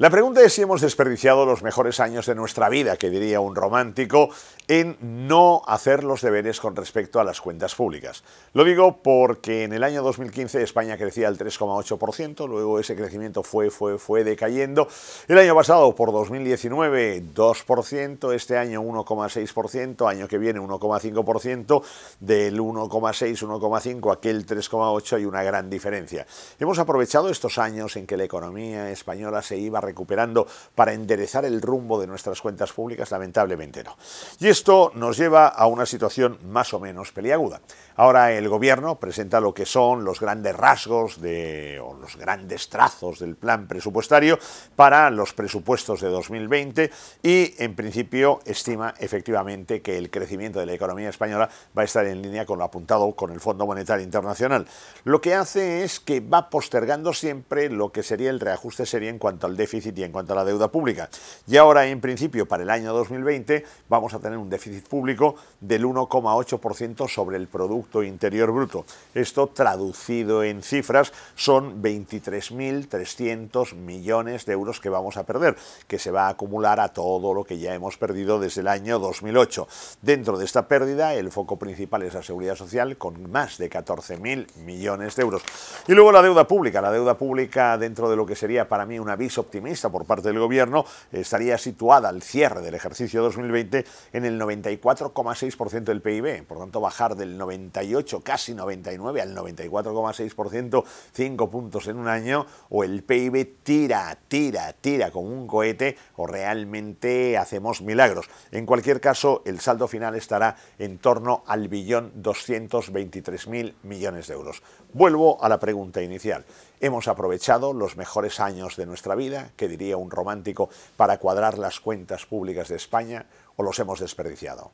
La pregunta es si hemos desperdiciado los mejores años de nuestra vida, que diría un romántico, en no hacer los deberes con respecto a las cuentas públicas. Lo digo porque en el año 2015 España crecía al 3,8%, luego ese crecimiento fue, fue, fue decayendo. El año pasado, por 2019, 2%, este año 1,6%, año que viene 1,5%, del 1,6, 1,5, aquel 3,8 hay una gran diferencia. Hemos aprovechado estos años en que la economía española se iba recuperando para enderezar el rumbo de nuestras cuentas públicas? Lamentablemente no. Y esto nos lleva a una situación más o menos peliaguda. Ahora el gobierno presenta lo que son los grandes rasgos de, o los grandes trazos del plan presupuestario para los presupuestos de 2020 y en principio estima efectivamente que el crecimiento de la economía española va a estar en línea con lo apuntado con el Fondo Monetario Internacional. Lo que hace es que va postergando siempre lo que sería el reajuste sería en cuanto al déficit y en cuanto a la deuda pública. Y ahora, en principio, para el año 2020 vamos a tener un déficit público del 1,8% sobre el Producto Interior Bruto. Esto traducido en cifras son 23.300 millones de euros que vamos a perder, que se va a acumular a todo lo que ya hemos perdido desde el año 2008. Dentro de esta pérdida, el foco principal es la seguridad social, con más de 14.000 millones de euros. Y luego la deuda pública, la deuda pública dentro de lo que sería para mí un aviso optimista, por parte del gobierno, estaría situada al cierre del ejercicio 2020 en el 94,6% del PIB. Por tanto, bajar del 98, casi 99 al 94,6%, cinco puntos en un año, o el PIB tira, tira, tira con un cohete, o realmente hacemos milagros. En cualquier caso, el saldo final estará en torno al billón 223 mil millones de euros. Vuelvo a la pregunta inicial. ¿Hemos aprovechado los mejores años de nuestra vida? que diría un romántico, para cuadrar las cuentas públicas de España, o los hemos desperdiciado?